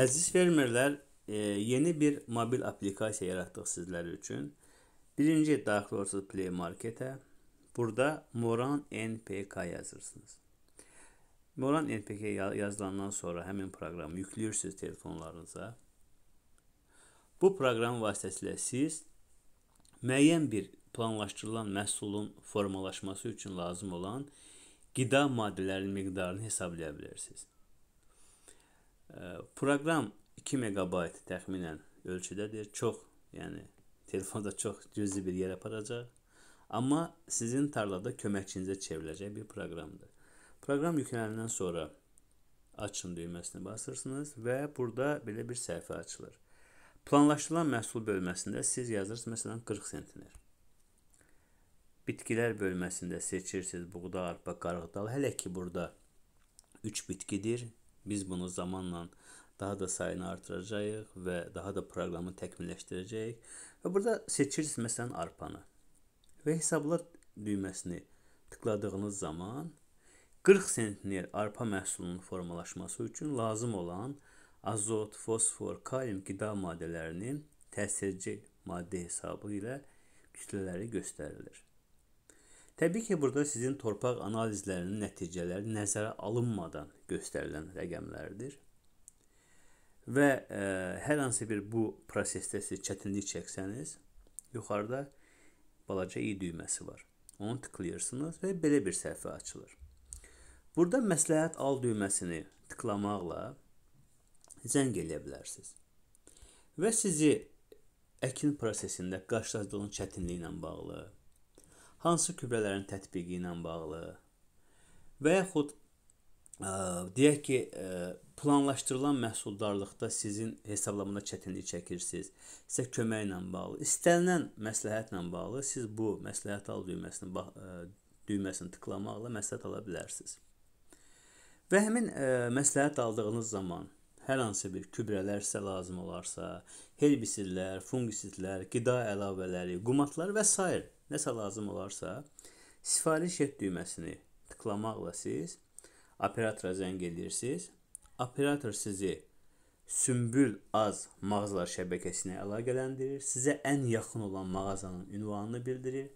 Əziz fermerlər, e, yeni bir mobil applikasiya yaratdıq sizlər üçün. Birinci daxil olursunuz Play Market-ə. Burada Moran NPK yazırsınız. Moran NPK yazılandan sonra həmin proqramı yükləyirsiniz telefonlarınıza. Bu proqram vasitəsilə siz müəyyən bir planlaşdırılan məhsulun formalaşması üçün lazım olan qida maddələrinin miqdarını hesablaya bilərsiniz. Proqram 2 MB təxminən ölçüdədir. Çox, yəni telefonda çox cüzi bir yer aparacaq. Amma sizin tarlada köməkçinizə çevriləcək bir proqramdır. Proqram yüklənəndən sonra açın düyməsinə basırsınız və burada belə bir səhifə açılır. Planlaşdırılan məhsul bölməsində siz yazırsınız məsələn 40 sentiner. Bitkilər bölməsində seçirsiniz buğda, arpa, qarğıdal. Hələ ki burada 3 bitkidir. Biz bunu zamanla daha da sayını artıracağıq və daha da proqramı təkmilləşdirəcəyik. Və burada seçirsiniz məsələn arpanı. Və hesablar düyməsini tıkladığınız zaman 40 sentner arpa məhsulunun formalaşması üçün lazım olan azot, fosfor, kalium qida maddələrinin təsirci maddə hesabı ilə kütlələri göstərilir. Təbii ki, burada sizin torpaq analizlərinin nəticələri nəzərə alınmadan göstərilən rəqəmlərdir və ə, e, hər hansı bir bu prosesdə siz çətinlik çəksəniz, yuxarıda balaca i düyməsi var. Onu tıklayırsınız və belə bir səhifə açılır. Burada məsləhət al düyməsini tıklamaqla zəng eləyə bilərsiniz. Və sizi əkin prosesində qarşılaşdığınız çətinliklə bağlı, hansı gübrələrin tətbiqi ilə bağlı və yaxud ə, e, deyək ki, ə, e, Planlaşdırılan məhsuldarlıqda sizin hesablamada çətinlik çəkirsiniz. Sizə köməklə bağlı, istənilən məsləhətlə bağlı siz bu məsləhət al düyməsini e, düyməsini tıklamaqla məsləhət ala bilərsiniz. Və həmin ə, e, məsləhət aldığınız zaman hər hansı bir gübrələr sizə lazım olarsa, herbisidlər, fungisidlər, qida əlavələri, qumatlar və s. nəsə lazım olarsa, sifariş et düyməsini tıklamaqla siz operatora zəng edirsiniz Operator sizi sümbül az mağazalar şəbəkəsinə əlaqələndirir. Sizə ən yaxın olan mağazanın ünvanını bildirir.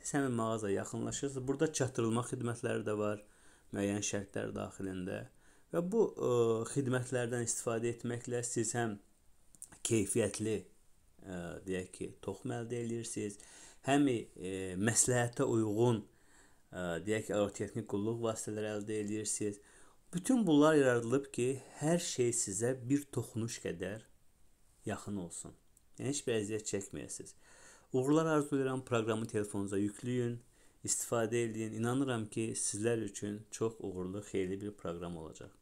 Siz həmin mağazaya yaxınlaşırsınız. Burada çatdırılma xidmətləri də var, müəyyən şərtlər daxilində. Və bu ə, e, xidmətlərdən istifadə etməklə siz həm keyfiyyətli ə, e, deyək ki, toxum əldə edirsiniz, həm ə, e, məsləhətə uyğun ə, deyək ki, agrotexnik qulluq vasitələri əldə edirsiniz. Bütün bunlar yaradılıb ki, hər şey sizə bir toxunuş qədər yaxın olsun. Yəni heç bir əziyyət çəkməyəsiniz. Uğurlar arzu edirəm proqramı telefonunuza yükləyin, istifadə edin. İnanıram ki, sizlər üçün çox uğurlu, xeyirli bir proqram olacaq.